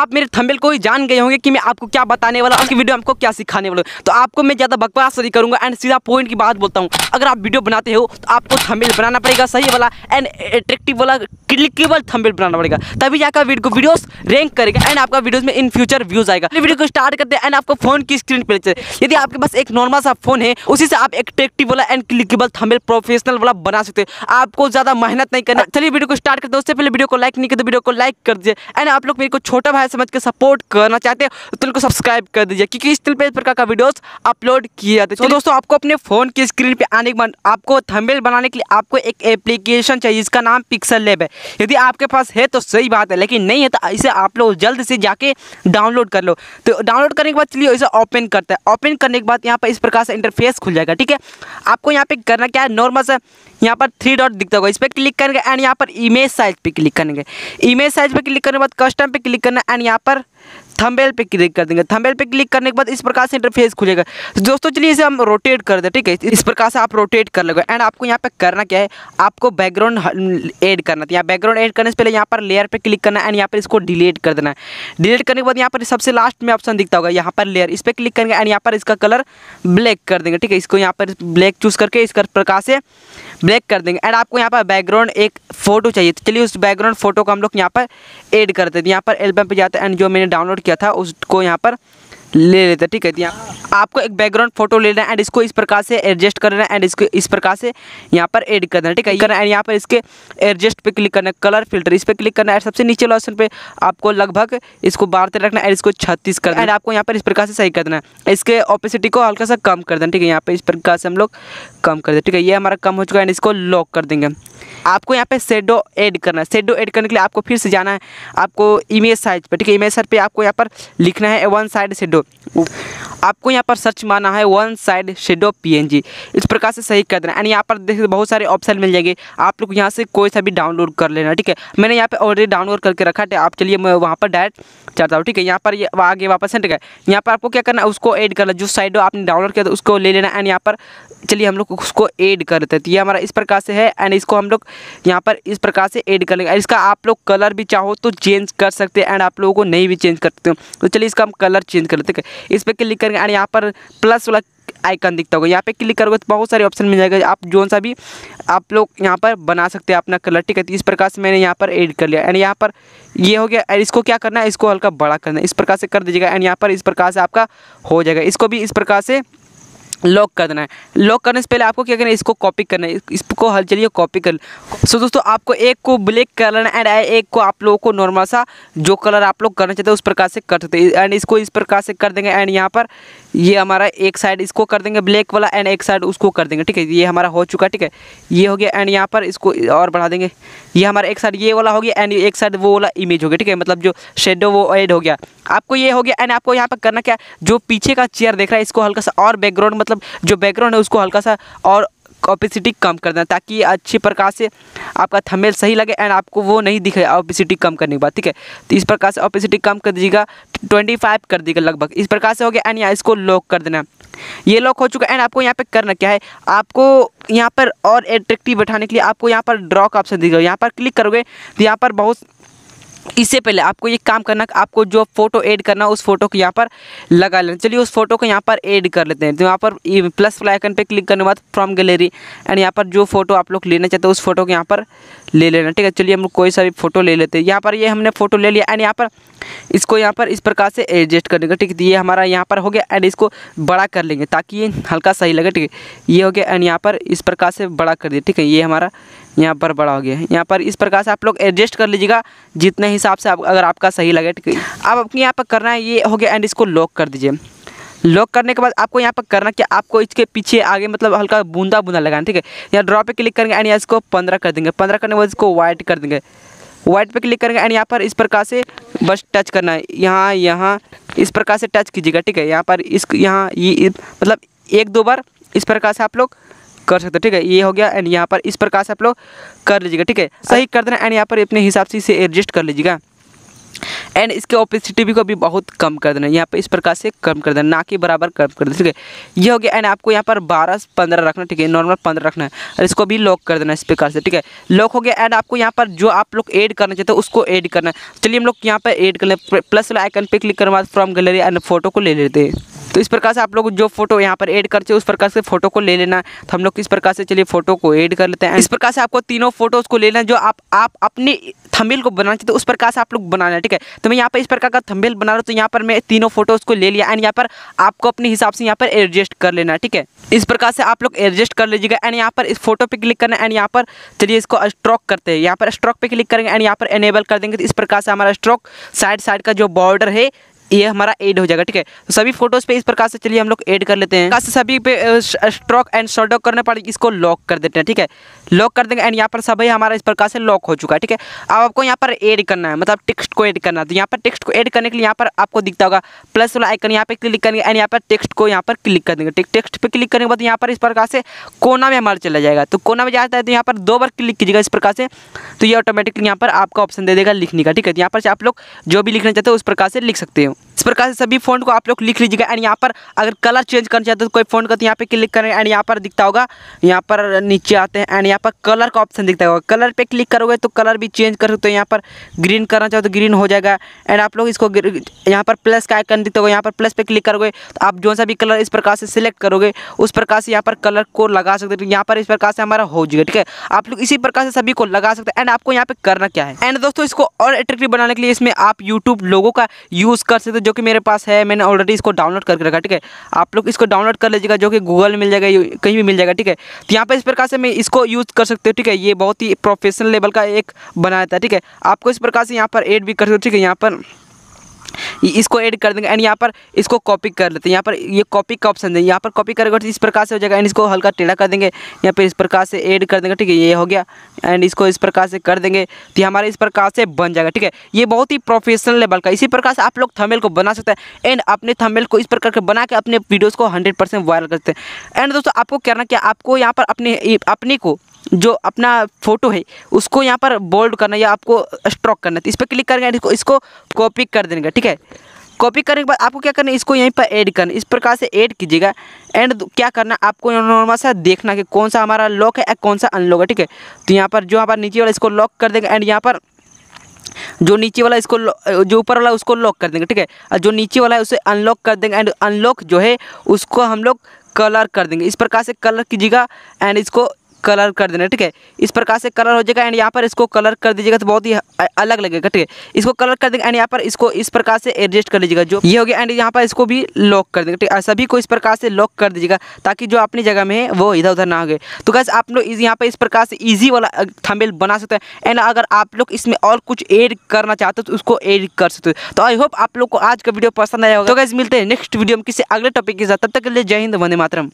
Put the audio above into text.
आप मेरे थंबेल को ही जान गए होंगे कि मैं आपको क्या बताने वाला हूँ कि वीडियो आपको क्या सिखाने वाला हूँ तो आपको मैं ज़्यादा बकवास तो नहीं करूँगा एंड सीधा पॉइंट की बात बोलता हूँ अगर आप वीडियो बनाते हो तो आपको थंबेल बनाना पड़ेगा सही वाला एंड एट्रेक्टिव वाला क्लिकेबल थंबेल बनाना पड़ेगा तभी जाकर वीडियो वीडियोस रैंक करेगा एंड आपका वीडियोस में इन फ्यूचर व्यूज आएगा वीडियो को स्टार्ट करते हैं एंड आपको फोन की स्क्रीन पर चले यदि आपके पास एक नॉर्मल सा फोन है उसी से आप एट्रेक्टिव वाला एंड क्लिकेबल थंबेल प्रोफेशनल वाला बना सकते हैं आपको ज़्यादा मेहनत नहीं करना चलिए वीडियो को स्टार्ट करते हैं उससे पहले वीडियो को लाइक नहीं करते वीडियो तो को लाइक कर दिए एंड आप लोग मेरे को छोटा भाई समझ के सपोर्ट करना चाहते हो तो को सब्सक्राइब कर दीजिए क्योंकि इस तिल पर इस प्रकार का वीडियोस अपलोड किए जाते हैं तो दोस्तों आपको अपने फ़ोन की स्क्रीन पे आने के बाद आपको थंबनेल बनाने के लिए आपको एक एप्लीकेशन चाहिए जिसका नाम पिक्सल लेब है यदि आपके पास है तो सही बात है लेकिन नहीं है तो इसे आप लोग जल्द से जाके डाउनलोड कर लो तो डाउनलोड करने के बाद चलिए इसे ओपन करता है ओपन करने के बाद यहाँ पर इस प्रकार से इंटरफेस खुल जाएगा ठीक है आपको यहाँ पे करना क्या है नॉर्मल से यहाँ पर थ्री डॉट दिखता होगा इस पर क्लिक करेंगे एंड यहाँ पर इमेज साइज पे क्लिक करेंगे इमेज साइज पे क्लिक करने के बाद कस्टम पे क्लिक करना एंड यहाँ पर थंबेल पे क्लिक कर देंगे थंबेल पे क्लिक करने के बाद इस प्रकार से इंटरफेस खुलेगा दोस्तों चलिए इसे हम रोटेट कर दें ठीक है इस प्रकार से आप रोटेट कर लेगा एंड आपको यहाँ पे करना क्या है आपको बैकग्राउंड ऐड करना था तो यहाँ बैकग्राउंड ऐड करने से पहले यहाँ पर लेयर पे क्लिक करना एंड यहाँ पर इसको डिलीट कर देना है डिलीट करने के बाद यहाँ पर सबसे लास्ट में ऑप्शन दिखता होगा यहाँ पर लेयर इस पर क्लिक करेंगे एंड यहाँ पर इसका कलर ब्लैक कर देंगे ठीक है इसको यहाँ पर ब्लैक चूज़ करके इस प्रकार से ब्लैक कर देंगे एंड आपको यहाँ पर बैकग्राउंड एक फ़ोटो चाहिए तो चलिए उस बैकग्राउंड फ़ोटो को हम लोग यहाँ पर ऐड कर देते हैं यहाँ पर एल्बम पर जाते हैं एंड जो मैंने डाउनलोड किया था उसको यहाँ पर ले लेते ठीक है यहाँ आपको एक बैकग्राउंड फोटो लेना है एंड इसको इस प्रकार से एडजस्ट करना है एंड इसको इस प्रकार से यहाँ पर एड करना है ठीक है करना एंड यहाँ पर इसके एडजस्ट पे क्लिक करना है कलर फिल्टर इस पर क्लिक करना है सबसे नीचे लॉसन पे आपको लगभग इसको बारह तक रखना है एंड इसको छत्तीस करना एंड आपको यहाँ पर इस प्रकार से सही कर देना है इसके ऑपोसिटी को हल्का सा कम कर देना ठीक है यहाँ पर इस प्रकार से हम लोग कम कर दें ठीक है ये हमारा कम हो चुका है एंड इसको लॉक कर देंगे आपको यहाँ पे शेडो ऐड करना है शेडो ऐड करने के लिए आपको फिर से जाना है आपको इमेज साइज पर ठीक है इमेज साइज पर आपको यहाँ पर लिखना है वन साइड शेडो आपको यहाँ पर सर्च माना है वन साइड शेडो पीएनजी इस प्रकार से सही कर देना एंड यहाँ पर देखिए बहुत सारे ऑप्शन मिल जाएंगे आप लोग यहाँ से कोई सा भी डाउनलोड कर लेना ठीक है मैंने यहाँ पे ऑलरेडी डाउनलोड करके रखा है आप चलिए मैं वहाँ पर डायरेक्ट चढ़ता हूँ ठीक है यहाँ पर आगे वापस है ठीक है यहाँ पर आपको क्या करना है उसको एड करना जो साइड आपने डाउनलोड किया था तो उसको ले लेना एंड यहाँ पर चलिए हम लोग उसको एड कर देते हैं तो ये हमारा इस प्रकार से है एंड इसको हम लोग यहाँ पर इस प्रकार से एड कर लेंगे इसका आप लोग कलर भी चाहो तो चेंज कर सकते हैं एंड आप लोगों को नहीं भी चेंज सकते हो तो चलिए इसका हम कलर चेंज कर लेते हैं इस पर क्लिक कर करेंगे एंड यहाँ पर प्लस वाला आइकन दिखता होगा यहाँ पे क्लिक करोगे तो बहुत सारे ऑप्शन मिल जाएगा आप जो सा भी आप लोग यहाँ पर बना सकते हैं अपना कलर ठीक है तो इस प्रकार से मैंने यहाँ पर एड कर लिया एंड यहाँ पर ये हो गया एंड इसको क्या करना है इसको हल्का बड़ा करना है इस प्रकार से कर दीजिएगा एंड यहाँ पर इस प्रकार से आपका हो जाएगा इसको भी इस प्रकार से लॉक कर देना है लॉक करने से पहले आपको क्या करना है इसको कॉपी करना है इसको हल चलिए कॉपी कर सो so, दोस्तों आपको एक को ब्लैक कलर एंड एक को आप लोगों को नॉर्मल सा जो कलर आप लोग करना चाहते हैं उस प्रकार से कर सकते हैं एंड इसको इस प्रकार से कर देंगे एंड यहाँ पर ये हमारा एक साइड इसको कर देंगे ब्लैक वाला एंड एक साइड उसको कर देंगे ठीक है ये हमारा हो चुका ठीक है ये हो गया एंड यहाँ पर इसको और बढ़ा देंगे ये हमारा एक साइड ये वाला हो गया एंड एक साइड वो वाला इमेज हो गया ठीक है मतलब जो शेडो वो एड हो गया आपको ये हो गया एंड आपको यहाँ पर करना क्या जो पीछे का चेयर देख रहा है इसको हल्का सा और बैकग्राउंड मतलब मतलब जो बैकग्राउंड है उसको हल्का सा और ऑपिसिटी कम कर देना ताकि अच्छी प्रकार से आपका थमेल सही लगे एंड आपको वो नहीं दिखे ऑपिसिटी कम करने के बाद ठीक है तो इस प्रकार से ऑपिसिटी कम कर दीजिएगा ट्वेंटी फाइव कर दीजिएगा लगभग इस प्रकार से हो गया एंड यहाँ इसको लॉक कर देना ये लॉक हो चुका है एंड आपको यहाँ पे करना क्या है आपको यहाँ पर और एट्रेक्टिव बैठाने के लिए आपको यहाँ पर ड्रॉ का ऑप्शन दिखेगा यहाँ पर क्लिक करोगे तो यहाँ पर बहुत इससे पहले आपको ये काम करना आपको जो फोटो ऐड करना उस फोटो को यहाँ पर लगा लेना चलिए उस फोटो को यहाँ पर ऐड कर लेते हैं तो यहाँ पर प्लस वाला आइकन पे क्लिक करने के बाद फ्रॉम गैलरी एंड यहाँ पर जो फोटो आप लोग लेना चाहते हो उस फोटो को यहाँ पर ले लेना ठीक है चलिए हम कोई सा भी फोटो ले लेते हैं यहाँ पर ये हमने फोटो ले लिया एंड यहाँ पर इसको यहाँ पर इस प्रकार से एडजस्ट कर लेंगे ठीक है ये हमारा यहाँ पर हो गया एंड इसको बड़ा कर लेंगे ताकि ये हल्का सही लगे ठीक है ये हो गया एंड यहाँ पर इस प्रकार से बड़ा कर दिया ठीक है ये हमारा यहाँ पर बड़ा हो गया है यहाँ पर इस प्रकार से आप लोग एडजस्ट कर लीजिएगा जितने हिसाब से आप अगर आपका सही लगे ठीक है अब आपको यहाँ पर करना है ये हो गया एंड इसको लॉक कर दीजिए लॉक करने के बाद आपको यहाँ पर करना कि आपको इसके पीछे आगे मतलब हल्का बूंदा बूंदा लगाना ठीक है यहाँ ड्रॉ पे क्लिक करेंगे एंड यहाँ इसको पंद्रह कर देंगे पंद्रह करने के बाद इसको वाइट कर देंगे व्हाइट पे क्लिक करेंगे एंड यहाँ पर इस प्रकार से बस टच करना है यहाँ यहाँ इस प्रकार से टच कीजिएगा ठीक है यहाँ पर इस यहाँ ये मतलब एक दो बार इस प्रकार से आप लोग कर सकते हो ठीक है ये हो गया एंड यहाँ पर इस प्रकार से आप लोग कर लीजिएगा ठीक है सही कर देना एंड यहाँ पर अपने हिसाब से इसे एडजस्ट कर लीजिएगा एंड इसके ओपेसिटी भी को भी बहुत कम कर देना यहाँ पर इस प्रकार से कम कर देना ना कि बराबर कम कर देना ठीक है ये हो गया एंड आपको यहाँ पर बारह पंद्रह रखना ठीक है नॉर्मल पंद्रह रखना है और इसको भी लॉक कर देना इस प्रकार से ठीक है लॉक हो गया एंड आपको यहाँ पर जो आप लोग ऐड करना चाहते हो उसको ऐड करना है चलिए हम लोग यहाँ पर एड कर लें प्लस वाला आइकन पर क्लिक करने बाद फ्रॉम गैलरी एंड फोटो को ले लेते हैं तो इस प्रकार से आप लोग जो फोटो यहाँ पर ऐड करते हैं उस प्रकार से फोटो को ले लेना है तो हम लोग किस प्रकार से चलिए फोटो को ऐड कर लेते हैं इस प्रकार से आपको तीनों फोटोज़ को लेना है जो आप आप अपने थंबेल को बनाना चाहते तो उस प्रकार से आप लोग बनाना है ठीक है तो मैं यहाँ पर इस प्रकार का थंबेल बना रहा हूँ तो यहाँ पर मैं तीनों फोटोज़ को ले लिया एंड यहाँ पर आपको अपने हिसाब से यहाँ पर एडजस्ट कर लेना है ठीक है इस प्रकार से आप लोग एडजस्ट कर लीजिएगा एंड यहाँ पर इस फोटो पे क्लिक करना एंड यहाँ पर चलिए इसको स्ट्रोक करते हैं यहाँ पर स्ट्रोक पे क्लिक करेंगे एंड यहाँ पर एनेबल कर देंगे तो इस प्रकार से हमारा स्ट्रोक साइड साइड का जो बॉर्डर है ये हमारा एड हो जाएगा ठीक है तो सभी फोटोज पे इस प्रकार से चलिए हम लोग एड कर लेते हैं सभी पे स्ट्रोक एंड शॉर्ट डॉक करने पड़ेगी इसको लॉक कर देते हैं ठीक है लॉक कर देंगे एंड यहाँ पर सभी हमारा इस प्रकार से लॉक हो चुका है ठीक है अब आपको यहाँ पर एड करना है मतलब टेक्स्ट को एड करना है तो यहाँ पर टेक्स्ट को एड करने के लिए यहाँ पर आपको दिखता होगा प्लस वाला आइकन यहाँ पर क्लिक करेंगे एंड यहाँ पर टेक्स्ट को यहाँ पर क्लिक कर देंगे टेक्स्ट पर क्लिक करने के बाद यहाँ पर इस प्रकार से कोना में हमारा चला जाएगा तो कोना में जाता है तो यहाँ पर दो बार क्लिक कीजिएगा इस प्रकार से तो ये ऑटोमेटिकली यहाँ पर आपका ऑप्शन दे देगा लिखने का ठीक है यहाँ पर आप लोग जो भी लिखना चाहते हो उस प्रकार से लिख सकते हो इस प्रकार से सभी फोन को आप लोग लिख लीजिएगा एंड यहाँ पर अगर कलर चेंज करना चाहते हो तो कोई फोन का तो यहाँ पे क्लिक करें एंड यहाँ पर दिखता होगा यहाँ पर नीचे आते हैं एंड यहाँ पर कलर का ऑप्शन दिखता होगा कलर पे क्लिक करोगे तो कलर भी चेंज कर सकते हो यहाँ पर ग्रीन करना चाहो तो ग्रीन हो जाएगा एंड आप लोग इसको यहाँ पर प्लस का आइकन दिखता होगा यहाँ पर प्लस पे क्लिक करोगे तो आप जो सा भी कलर इस प्रकार से सिलेक्ट करोगे उस प्रकार से यहाँ पर कलर को लगा सकते हो तो यहाँ पर इस प्रकार से हमारा हो जाएगा ठीक है आप लोग इसी प्रकार से सभी को लगा सकते हैं एंड आपको यहाँ पर करना क्या है एंड दोस्तों इसको और एट्रेक्टिव बनाने के लिए इसमें आप यूट्यूब लोगों का यूज़ कर सकते सकते हो तो जो कि मेरे पास है मैंने ऑलरेडी इसको डाउनलोड करके रखा ठीक है आप लोग इसको डाउनलोड कर लीजिएगा जो कि गूगल मिल जाएगा कहीं भी मिल जाएगा ठीक है तो यहाँ पर इस प्रकार से मैं इसको यूज़ कर सकते हो ठीक है ये बहुत ही प्रोफेशनल लेवल का एक बनाया था ठीक है आपको इस प्रकार से यहाँ पर एड भी कर सकते हो ठीक है यहाँ पर इसको ऐड कर देंगे एंड यहाँ पर इसको कॉपी कर लेते हैं यहाँ पर ये कॉपी का ऑप्शन देंगे यहाँ पर कॉपी करेगा तो इस प्रकार से हो जाएगा एंड इसको हल्का टेढ़ा कर देंगे यहाँ पर इस प्रकार से ऐड कर देंगे ठीक है ये हो गया एंड इसको इस प्रकार से कर देंगे तो हमारे इस प्रकार से बन जाएगा ठीक है ये बहुत ही प्रोफेशनल लेवल का इसी प्रकार से आप लोग थमेल को बना सकते हैं एंड अपने थमेल को इस प्रकार के बना के अपने वीडियोज़ को हंड्रेड वायरल करते हैं एंड दोस्तों आपको करना क्या आपको यहाँ पर अपने अपने को जो अपना फ़ोटो है उसको यहाँ पर बोल्ड करना या आपको स्ट्रॉक करना तो इस पर क्लिक करेंगे इसको इसको कॉपी कर देंगे ठीक है कॉपी करने के बाद आपको क्या करना है इसको यहीं पर ऐड करना इस प्रकार से ऐड कीजिएगा एंड क्या करना है आपको नॉर्मल सा देखना कि कौन सा हमारा लॉक है या कौन सा अनलॉक है ठीक है तो यहाँ पर जो यहाँ पर नीचे वाला इसको लॉक कर देंगे एंड यहाँ पर जो नीचे वाला इसको जो ऊपर वाला उसको लॉक कर देंगे ठीक है और जो नीचे वाला है उसे अनलॉक कर देंगे एंड अनलॉक जो है उसको हम लोग कलर कर देंगे इस प्रकार से कलर कीजिएगा एंड इसको कलर कर देना ठीक है इस प्रकार से कलर हो जाएगा एंड यहाँ पर इसको कलर कर दीजिएगा तो बहुत ही अलग लगेगा ठीक है इसको कलर कर देगा एंड यहाँ पर इसको इस प्रकार से एडजस्ट कर लीजिएगा जो ये हो गया एंड यहाँ पर इसको भी लॉक कर देगा ठीक है सभी को इस प्रकार से लॉक कर दीजिएगा ताकि जो अपनी जगह में है वो इधर उधर ना हो गए तो कैसे आप लोग यहाँ पर इस प्रकार से ईजी वाला थम्बेल बना सकते हैं एंड अगर आप लोग इसमें और कुछ एड करना चाहते हो तो उसको एड कर सकते हो तो आई होप आप लोग को आज का वीडियो पसंद आया होगा तो कैसे मिलते हैं नेक्स्ट वीडियो में किसी अगले टॉपिक के साथ तब तक के लिए जय हिंद वंदे मातरम